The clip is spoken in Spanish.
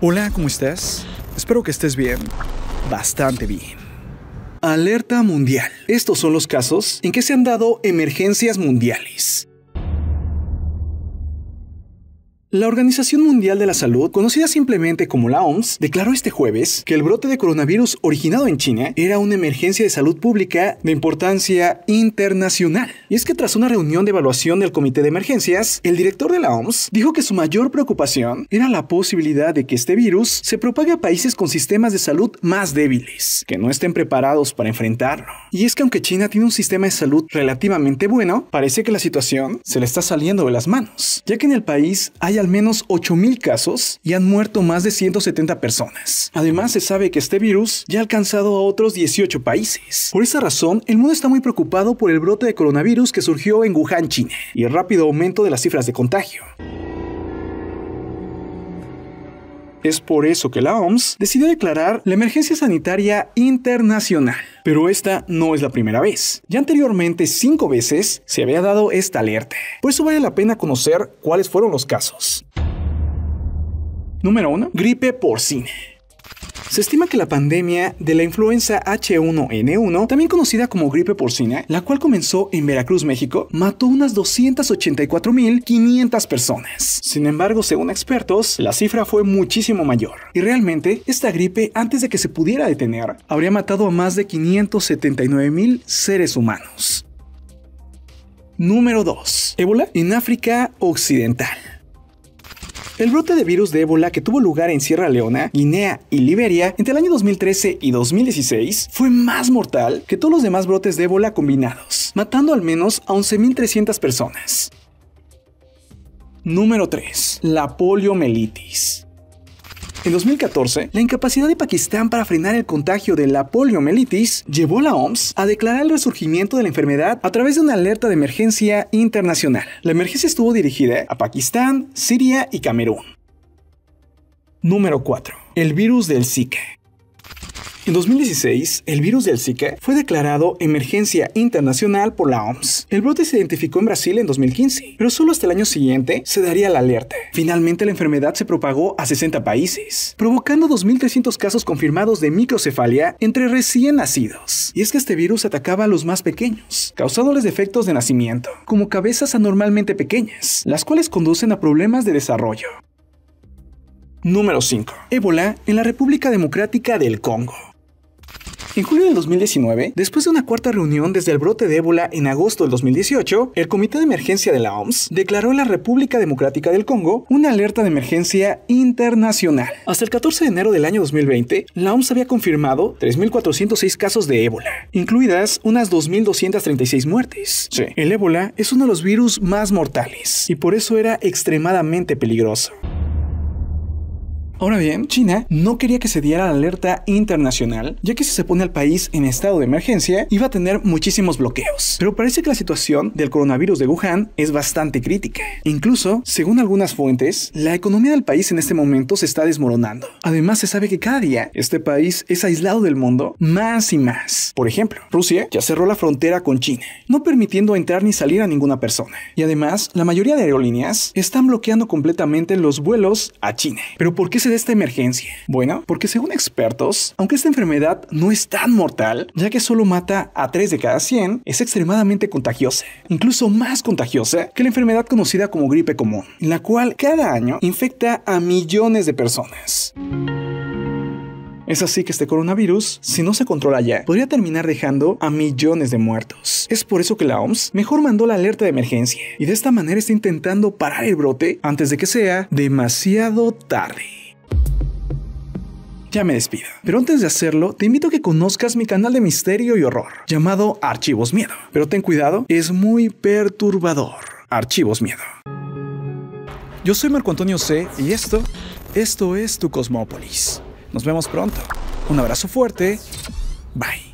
Hola, ¿cómo estás? Espero que estés bien, bastante bien. Alerta mundial. Estos son los casos en que se han dado emergencias mundiales. La Organización Mundial de la Salud, conocida simplemente como la OMS, declaró este jueves que el brote de coronavirus originado en China era una emergencia de salud pública de importancia internacional. Y es que tras una reunión de evaluación del Comité de Emergencias, el director de la OMS dijo que su mayor preocupación era la posibilidad de que este virus se propague a países con sistemas de salud más débiles, que no estén preparados para enfrentarlo. Y es que aunque China tiene un sistema de salud relativamente bueno, parece que la situación se le está saliendo de las manos, ya que en el país hay al menos 8.000 casos y han muerto más de 170 personas. Además, se sabe que este virus ya ha alcanzado a otros 18 países. Por esa razón, el mundo está muy preocupado por el brote de coronavirus que surgió en Wuhan, China, y el rápido aumento de las cifras de contagio. Es por eso que la OMS decidió declarar la emergencia sanitaria internacional. Pero esta no es la primera vez. Ya anteriormente, cinco veces, se había dado esta alerta. Por eso vale la pena conocer cuáles fueron los casos. Número 1. Gripe porcina. Se estima que la pandemia de la influenza H1N1, también conocida como gripe porcina, la cual comenzó en Veracruz, México, mató unas 284.500 personas. Sin embargo, según expertos, la cifra fue muchísimo mayor. Y realmente, esta gripe, antes de que se pudiera detener, habría matado a más de 579.000 seres humanos. Número 2. Ébola en África Occidental. El brote de virus de ébola que tuvo lugar en Sierra Leona, Guinea y Liberia entre el año 2013 y 2016 fue más mortal que todos los demás brotes de ébola combinados, matando al menos a 11.300 personas. Número 3. La poliomielitis. En 2014, la incapacidad de Pakistán para frenar el contagio de la poliomielitis llevó a la OMS a declarar el resurgimiento de la enfermedad a través de una alerta de emergencia internacional. La emergencia estuvo dirigida a Pakistán, Siria y Camerún. Número 4. El virus del Zika. En 2016, el virus del Zika fue declarado emergencia internacional por la OMS. El brote se identificó en Brasil en 2015, pero solo hasta el año siguiente se daría la alerta. Finalmente, la enfermedad se propagó a 60 países, provocando 2.300 casos confirmados de microcefalia entre recién nacidos. Y es que este virus atacaba a los más pequeños, causándoles defectos de nacimiento, como cabezas anormalmente pequeñas, las cuales conducen a problemas de desarrollo. Número 5. Ébola en la República Democrática del Congo. En julio del 2019, después de una cuarta reunión desde el brote de ébola en agosto del 2018, el Comité de Emergencia de la OMS declaró en la República Democrática del Congo una alerta de emergencia internacional. Hasta el 14 de enero del año 2020, la OMS había confirmado 3.406 casos de ébola, incluidas unas 2.236 muertes. Sí, el ébola es uno de los virus más mortales y por eso era extremadamente peligroso. Ahora bien, China no quería que se diera la alerta internacional, ya que si se pone al país en estado de emergencia, iba a tener muchísimos bloqueos. Pero parece que la situación del coronavirus de Wuhan es bastante crítica. Incluso, según algunas fuentes, la economía del país en este momento se está desmoronando. Además, se sabe que cada día este país es aislado del mundo más y más. Por ejemplo, Rusia ya cerró la frontera con China, no permitiendo entrar ni salir a ninguna persona. Y además, la mayoría de aerolíneas están bloqueando completamente los vuelos a China. Pero ¿por qué se de esta emergencia? Bueno, porque según expertos, aunque esta enfermedad no es tan mortal, ya que solo mata a 3 de cada 100, es extremadamente contagiosa, incluso más contagiosa que la enfermedad conocida como gripe común, en la cual cada año infecta a millones de personas. Es así que este coronavirus, si no se controla ya, podría terminar dejando a millones de muertos. Es por eso que la OMS mejor mandó la alerta de emergencia y de esta manera está intentando parar el brote antes de que sea demasiado tarde ya me despido. Pero antes de hacerlo, te invito a que conozcas mi canal de misterio y horror, llamado Archivos Miedo. Pero ten cuidado, es muy perturbador. Archivos Miedo. Yo soy Marco Antonio C y esto, esto es tu Cosmópolis. Nos vemos pronto. Un abrazo fuerte. Bye.